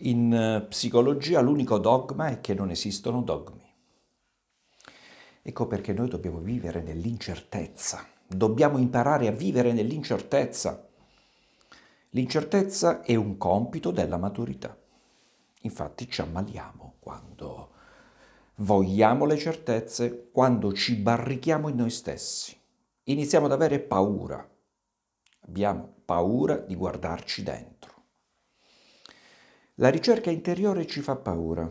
In eh, psicologia l'unico dogma è che non esistono dogmi. Ecco perché noi dobbiamo vivere nell'incertezza, dobbiamo imparare a vivere nell'incertezza. L'incertezza è un compito della maturità. Infatti ci ammaliamo quando vogliamo le certezze, quando ci barrichiamo in noi stessi. Iniziamo ad avere paura. Abbiamo paura di guardarci dentro. La ricerca interiore ci fa paura,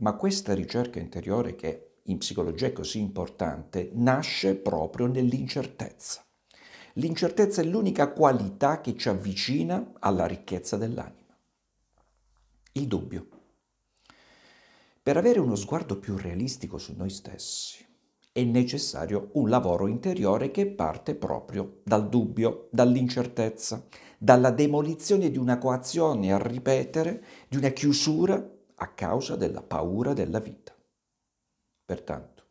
ma questa ricerca interiore che in psicologia è così importante nasce proprio nell'incertezza. L'incertezza è l'unica qualità che ci avvicina alla ricchezza dell'anima. Il dubbio. Per avere uno sguardo più realistico su noi stessi, è necessario un lavoro interiore che parte proprio dal dubbio, dall'incertezza, dalla demolizione di una coazione a ripetere, di una chiusura a causa della paura della vita. Pertanto,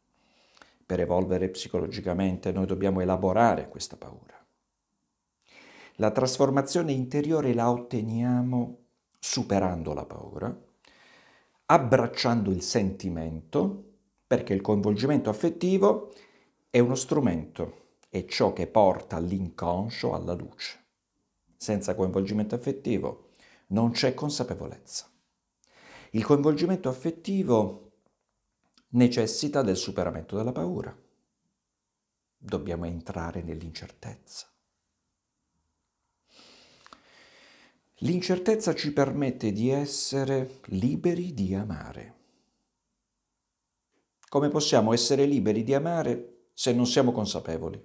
per evolvere psicologicamente noi dobbiamo elaborare questa paura. La trasformazione interiore la otteniamo superando la paura, abbracciando il sentimento perché il coinvolgimento affettivo è uno strumento, è ciò che porta l'inconscio alla luce. Senza coinvolgimento affettivo non c'è consapevolezza. Il coinvolgimento affettivo necessita del superamento della paura. Dobbiamo entrare nell'incertezza. L'incertezza ci permette di essere liberi di amare. Come possiamo essere liberi di amare se non siamo consapevoli?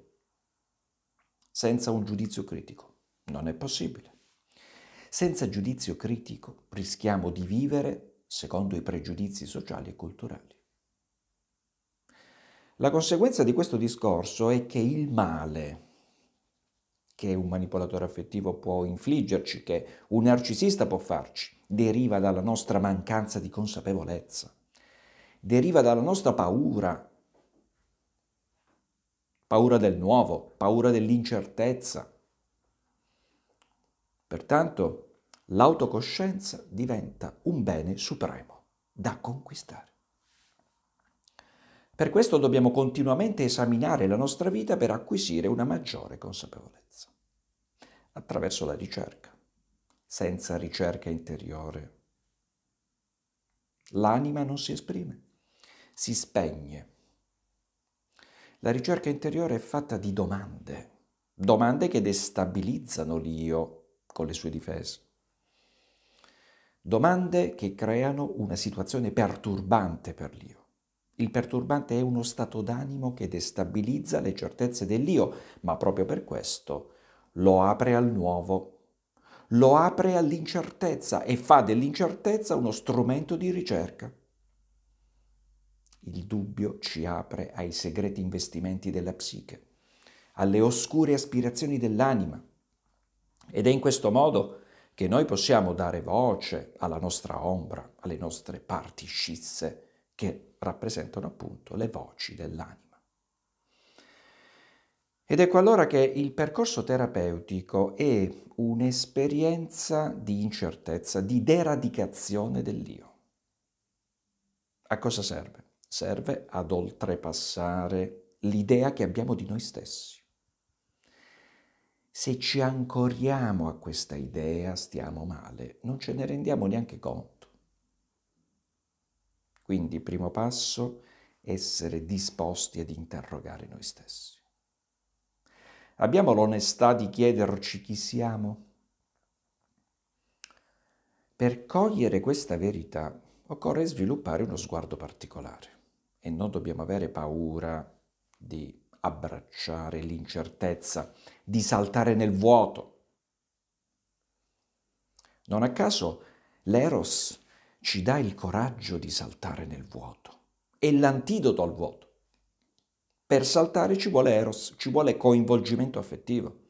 Senza un giudizio critico. Non è possibile. Senza giudizio critico rischiamo di vivere secondo i pregiudizi sociali e culturali. La conseguenza di questo discorso è che il male che un manipolatore affettivo può infliggerci, che un narcisista può farci, deriva dalla nostra mancanza di consapevolezza deriva dalla nostra paura, paura del nuovo, paura dell'incertezza. Pertanto l'autocoscienza diventa un bene supremo da conquistare. Per questo dobbiamo continuamente esaminare la nostra vita per acquisire una maggiore consapevolezza, attraverso la ricerca, senza ricerca interiore. L'anima non si esprime si spegne. La ricerca interiore è fatta di domande, domande che destabilizzano l'io con le sue difese, domande che creano una situazione perturbante per l'io. Il perturbante è uno stato d'animo che destabilizza le certezze dell'io, ma proprio per questo lo apre al nuovo, lo apre all'incertezza e fa dell'incertezza uno strumento di ricerca. Il dubbio ci apre ai segreti investimenti della psiche, alle oscure aspirazioni dell'anima. Ed è in questo modo che noi possiamo dare voce alla nostra ombra, alle nostre parti scisse che rappresentano appunto le voci dell'anima. Ed ecco allora che il percorso terapeutico è un'esperienza di incertezza, di deradicazione dell'io. A cosa serve? serve ad oltrepassare l'idea che abbiamo di noi stessi. Se ci ancoriamo a questa idea stiamo male, non ce ne rendiamo neanche conto. Quindi primo passo, essere disposti ad interrogare noi stessi. Abbiamo l'onestà di chiederci chi siamo? Per cogliere questa verità occorre sviluppare uno sguardo particolare e non dobbiamo avere paura di abbracciare l'incertezza, di saltare nel vuoto. Non a caso l'eros ci dà il coraggio di saltare nel vuoto, è l'antidoto al vuoto. Per saltare ci vuole eros, ci vuole coinvolgimento affettivo.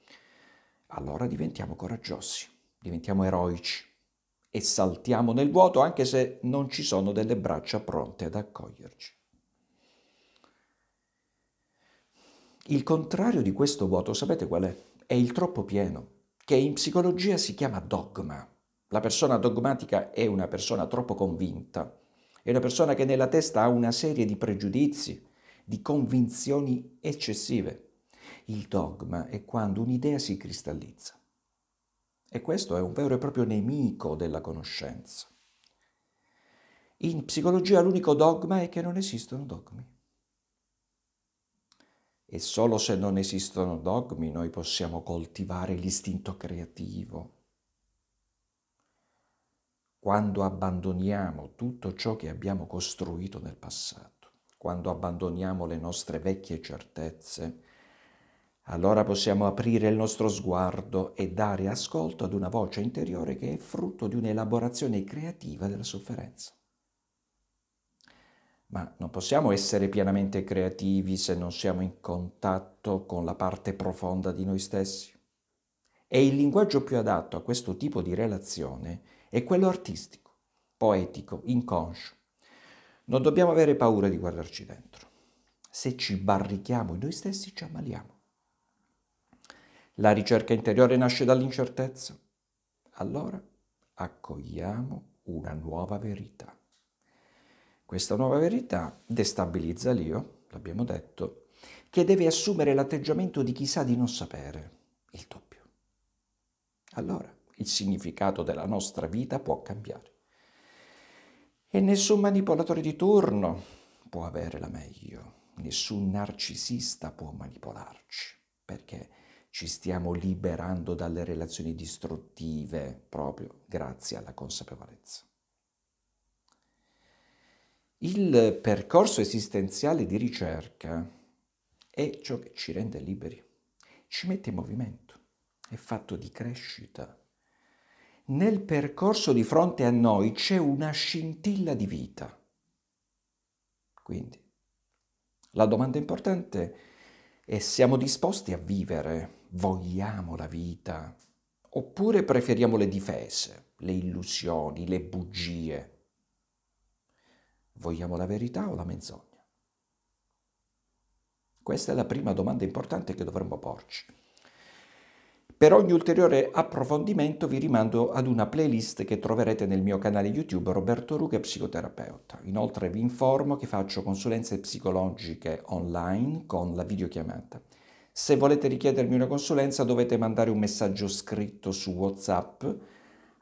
Allora diventiamo coraggiosi, diventiamo eroici e saltiamo nel vuoto anche se non ci sono delle braccia pronte ad accoglierci. Il contrario di questo vuoto, sapete qual è? È il troppo pieno, che in psicologia si chiama dogma. La persona dogmatica è una persona troppo convinta, è una persona che nella testa ha una serie di pregiudizi, di convinzioni eccessive. Il dogma è quando un'idea si cristallizza. E questo è un vero e proprio nemico della conoscenza. In psicologia l'unico dogma è che non esistono dogmi. E solo se non esistono dogmi noi possiamo coltivare l'istinto creativo. Quando abbandoniamo tutto ciò che abbiamo costruito nel passato, quando abbandoniamo le nostre vecchie certezze, allora possiamo aprire il nostro sguardo e dare ascolto ad una voce interiore che è frutto di un'elaborazione creativa della sofferenza ma non possiamo essere pienamente creativi se non siamo in contatto con la parte profonda di noi stessi. E il linguaggio più adatto a questo tipo di relazione è quello artistico, poetico, inconscio. Non dobbiamo avere paura di guardarci dentro. Se ci barrichiamo in noi stessi ci ammaliamo. La ricerca interiore nasce dall'incertezza. Allora accogliamo una nuova verità. Questa nuova verità destabilizza l'io, l'abbiamo detto, che deve assumere l'atteggiamento di chi sa di non sapere, il doppio. Allora il significato della nostra vita può cambiare. E nessun manipolatore di turno può avere la meglio, nessun narcisista può manipolarci, perché ci stiamo liberando dalle relazioni distruttive proprio grazie alla consapevolezza. Il percorso esistenziale di ricerca è ciò che ci rende liberi, ci mette in movimento, è fatto di crescita. Nel percorso di fronte a noi c'è una scintilla di vita. Quindi, la domanda importante è siamo disposti a vivere, vogliamo la vita, oppure preferiamo le difese, le illusioni, le bugie? Vogliamo la verità o la menzogna? Questa è la prima domanda importante che dovremmo porci. Per ogni ulteriore approfondimento vi rimando ad una playlist che troverete nel mio canale YouTube Roberto Ruga Psicoterapeuta. Inoltre vi informo che faccio consulenze psicologiche online con la videochiamata. Se volete richiedermi una consulenza dovete mandare un messaggio scritto su WhatsApp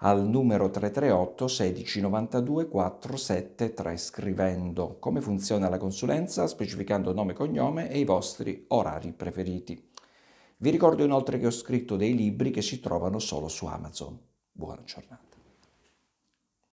al numero 338 16 92 473 scrivendo come funziona la consulenza specificando nome e cognome e i vostri orari preferiti. Vi ricordo inoltre che ho scritto dei libri che si trovano solo su Amazon. Buona giornata.